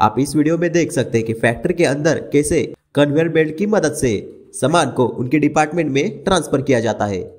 आप इस वीडियो में देख सकते हैं कि फैक्ट्री के अंदर कैसे कन्वेयर बेल्ट की मदद से सामान को उनके डिपार्टमेंट में ट्रांसफर किया जाता है